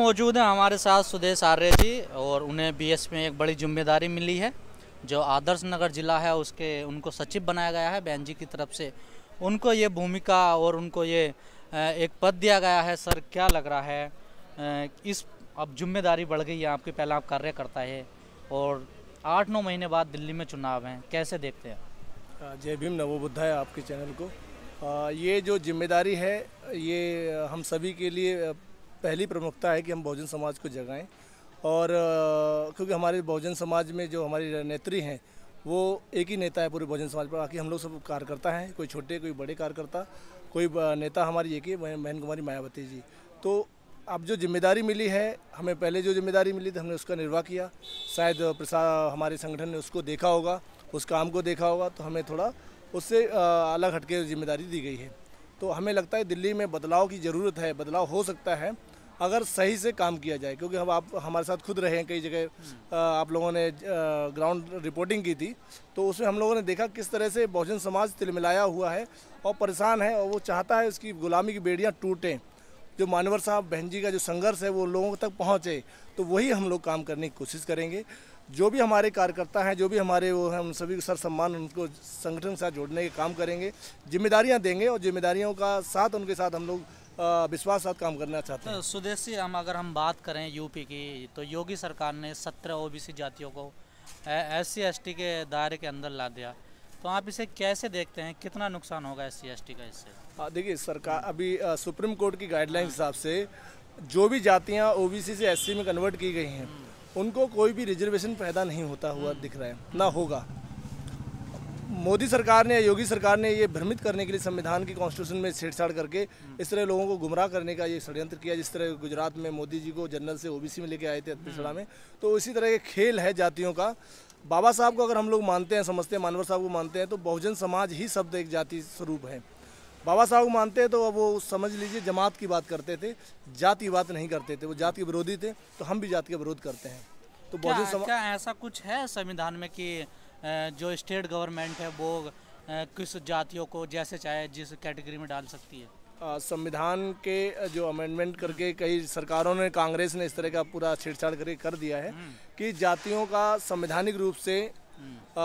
मौजूद हैं हमारे साथ सुदेश आर्य जी और उन्हें बीएस में एक बड़ी जिम्मेदारी मिली है जो आदर्श नगर जिला है उसके उनको सचिव बनाया गया है बैन जी की तरफ से उनको ये भूमिका और उनको ये एक पद दिया गया है सर क्या लग रहा है इस अब जिम्मेदारी बढ़ गई है आपके पहला आप कार्यकर्ता है और आठ नौ महीने बाद दिल्ली में चुनाव हैं कैसे देखते हैं जय भीम नवोबुद्धा है आपके चैनल को ये जो जिम्मेदारी है ये हम सभी के लिए पहली प्रमुखता है कि हम बहुजन समाज को जगाएं और क्योंकि हमारे बहुजन समाज में जो हमारी नेत्री हैं वो एक ही नेता है पूरे बहुजन समाज पर बाकी हम लोग सब कार्यकर्ता हैं कोई छोटे कोई बड़े कार्यकर्ता कोई नेता हमारी एक ही बहन कुमारी मायावती जी तो अब जो जिम्मेदारी मिली है हमें पहले जो जिम्मेदारी मिली थी हमने उसका निर्वाह किया शायद प्रसाद हमारे संगठन ने उसको देखा होगा उस काम को देखा होगा तो हमें थोड़ा उससे अलग हटके जिम्मेदारी दी गई है तो हमें लगता है दिल्ली में बदलाव की ज़रूरत है बदलाव हो सकता है अगर सही से काम किया जाए क्योंकि हम आप हमारे साथ खुद रहे हैं कई जगह हम्म। आप लोगों ने ग्राउंड रिपोर्टिंग की थी तो उसमें हम लोगों ने देखा किस तरह से बहुजन समाज तिलमिलाया हुआ है और परेशान है और वो चाहता है उसकी गुलामी की बेड़ियाँ टूटें जो मानवर साहब बहन जी का जो संघर्ष है वो लोगों तक पहुँचे तो वही हम लोग काम करने की कोशिश करेंगे जो भी हमारे कार्यकर्ता हैं जो भी हमारे वो हम सभी को सर सम्मान उनको संगठन के साथ जोड़ने के काम करेंगे जिम्मेदारियां देंगे और जिम्मेदारियों का साथ उनके साथ हम लोग विश्वास साथ काम करना चाहते हैं तो स्वदेशी हम अगर हम बात करें यूपी की तो योगी सरकार ने सत्रह ओबीसी जातियों को एस सी के दायरे के अंदर ला दिया तो आप इसे कैसे देखते हैं कितना नुकसान होगा एस सी का इससे हाँ, देखिए सरकार अभी सुप्रीम कोर्ट की गाइडलाइन हिसाब से जो भी जातियाँ ओबीसी से एससी में कन्वर्ट की गई हैं उनको कोई भी रिजर्वेशन पैदा नहीं होता हुआ दिख रहा है ना होगा मोदी सरकार ने योगी सरकार ने ये भ्रमित करने के लिए संविधान की कॉन्स्टिट्यूशन में छेड़छाड़ करके इस तरह लोगों को गुमराह करने का ये षड्यंत्र किया जिस तरह गुजरात में मोदी जी को जनरल से ओबीसी में लेके आए थे अतिसड़ा में तो इसी तरह ये खेल है जातियों का बाबा साहब को अगर हम लोग मानते हैं समझते हैं मानवर साहब को मानते हैं तो बहुजन समाज ही शब्द एक जाति स्वरूप है बाबा साहब को मानते हैं तो अब वो समझ लीजिए जमात की बात करते थे जाति बात नहीं करते थे वो जाति के विरोधी थे तो हम भी जाति का विरोध करते हैं तो बहुजन समाज क्या ऐसा कुछ है संविधान में कि जो स्टेट गवर्नमेंट है वो किस जातियों को जैसे चाहे जिस कैटेगरी में डाल सकती है संविधान के जो अमेंडमेंट करके कई सरकारों ने कांग्रेस ने इस तरह का पूरा छेड़छाड़ करके कर दिया है हम्म। कि जातियों का संवैधानिक रूप से हम्म।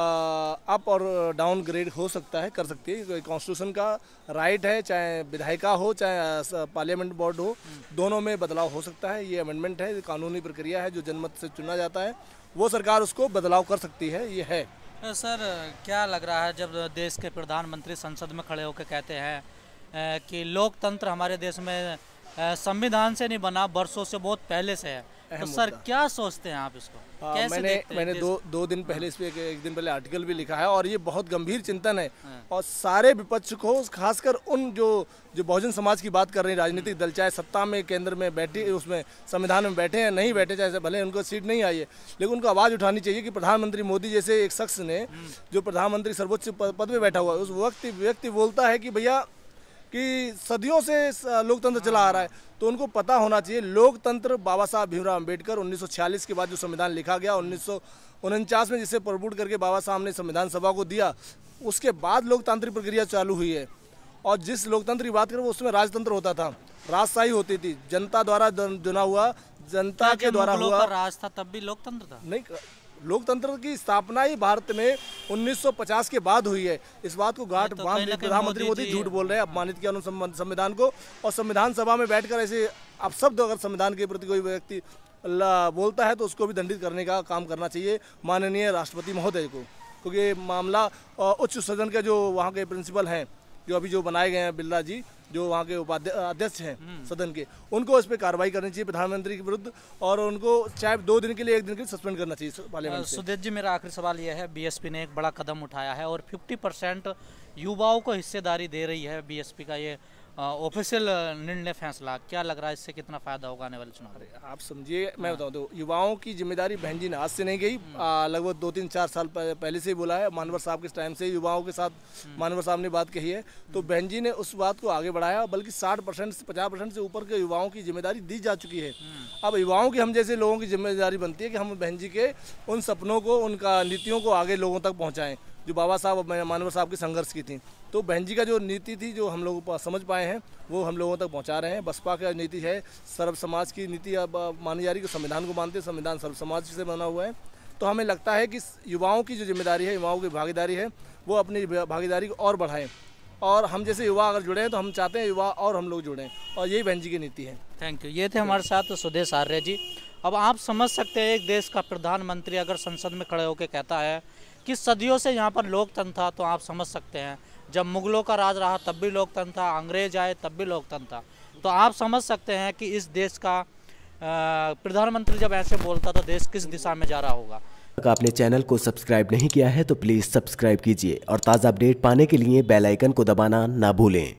अप और डाउन ग्रेड हो सकता है कर सकती है कॉन्स्टिट्यूशन का राइट है चाहे विधायिका हो चाहे पार्लियामेंट बोर्ड हो हम्म। दोनों में बदलाव हो सकता है ये अमेंडमेंट है कानूनी प्रक्रिया है जो जनमत से चुना जाता है वो सरकार उसको बदलाव कर सकती है ये है सर क्या लग रहा है जब देश के प्रधानमंत्री संसद में खड़े होकर कहते हैं कि लोकतंत्र हमारे देश में संविधान से नहीं बना बरसों से बहुत पहले से है तो सर क्या सोचते हैं आप इसको आ, हाँ, कैसे मैंने मैंने दो दो दिन पहले हाँ। इस पे एक, एक दिन पहले आर्टिकल भी लिखा है और ये बहुत गंभीर चिंतन है हाँ। और सारे विपक्ष को खासकर उन जो जो बहुजन समाज की बात कर रहे हैं राजनीतिक दल चाहे सत्ता में केंद्र में बैठे उसमें संविधान में बैठे हैं नहीं बैठे चाहे भले उनको सीट नहीं आई है लेकिन उनको आवाज़ उठानी चाहिए कि प्रधानमंत्री मोदी जैसे एक शख्स ने हम्म। जो प्रधानमंत्री सर्वोच्च पद पर बैठा हुआ है उस वक्त व्यक्ति बोलता है कि भैया कि सदियों से लोकतंत्र चला आ रहा है तो उनको पता होना चाहिए लोकतंत्र बाबा साहब भीमराव अम्बेडकर उन्नीस के बाद जो संविधान लिखा गया उन्नीस में जिसे प्रबुट करके बाबा साहब ने संविधान सभा को दिया उसके बाद लोकतांत्रिक प्रक्रिया चालू हुई है और जिस लोकतंत्र की बात करें वो उसमें राजतंत्र होता था राजशाही होती थी जनता द्वारा चुना हुआ जनता के द्वारा हुआ राज था तब भी लोकतंत्र था नहीं लोकतंत्र की स्थापना ही भारत में 1950 के बाद हुई है इस बात को हाँ, गाठ तो प्रधानमंत्री मोदी झूठ बोल रहे हैं हाँ। अपमानित किया उन्होंने संविधान को और संविधान सभा में बैठकर ऐसे अपशब्द अगर संविधान के प्रति कोई व्यक्ति बोलता है तो उसको भी दंडित करने का काम करना चाहिए माननीय राष्ट्रपति महोदय को क्योंकि मामला उच्च सदन के जो वहाँ के प्रिंसिपल हैं जो अभी जो बनाए गए हैं बिरला जी जो वहाँ के उपाध्यक्ष हैं हम्म। सदन के उनको इस पर कार्रवाई करनी चाहिए प्रधानमंत्री के विरुद्ध और उनको चाहे दो दिन के लिए एक दिन के लिए सस्पेंड करना चाहिए पार्लियामेंट सुदेश जी मेरा आखिरी सवाल यह है बीएसपी ने एक बड़ा कदम उठाया है और फिफ्टी युवाओं को हिस्सेदारी दे रही है बीएसपी का ये ऑफिशियल निर्णय फैसला क्या लग रहा है इससे कितना फायदा होगा आने वाले चुनाव आप समझिए मैं बताऊँ तो युवाओं की जिम्मेदारी बहन जी ने आज से नहीं गई हम्म। लगभग दो तीन चार साल पहले से ही बोला है मानवर साहब के टाइम से युवाओं के साथ हम्म। मानवर साहब ने बात कही है तो हम्म। बहन जी ने उस बात को आगे बढ़ाया बल्कि साठ परसेंट से पचास परसेंट से ऊपर के युवाओं की जिम्मेदारी दी जा चुकी है अब युवाओं की हम जैसे लोगों की जिम्मेदारी बनती है कि हम बहन जी के उन सपनों को उनका नीतियों को आगे लोगों तक पहुँचाएँ जो बाबा साहब और मानवर साहब की संघर्ष की थी तो बहन जी का जो नीति थी जो हम लोग समझ पाए हैं वो हम लोगों तक पहुंचा रहे हैं बसपा का नीति है सर्व समाज की नीति अब मानी जा रही है संविधान को मानते हैं संविधान सर्व समाज से बना हुआ है तो हमें लगता है कि युवाओं की जो जिम्मेदारी है युवाओं की भागीदारी है वो अपनी भागीदारी को और बढ़ाएँ और हम जैसे युवा अगर जुड़े हैं तो हम चाहते हैं युवा और हम लोग जुड़ें और यही बहन जी की नीति है थैंक यू ये थे हमारे साथ सुदेश आर्य जी अब आप समझ सकते हैं एक देश का प्रधानमंत्री अगर संसद में खड़े होकर कहता है कि सदियों से यहाँ पर लोकतंत्र था तो आप समझ सकते हैं जब मुगलों का राज रहा तब भी लोकतंत्र था अंग्रेज आए तब भी लोकतंत्र था तो आप समझ सकते हैं कि इस देश का प्रधानमंत्री जब ऐसे बोलता तो देश किस दिशा में जा रहा होगा अगर आपने चैनल को सब्सक्राइब नहीं किया है तो प्लीज़ सब्सक्राइब कीजिए और ताज़ा अपडेट पाने के लिए बेल आइकन को दबाना ना भूलें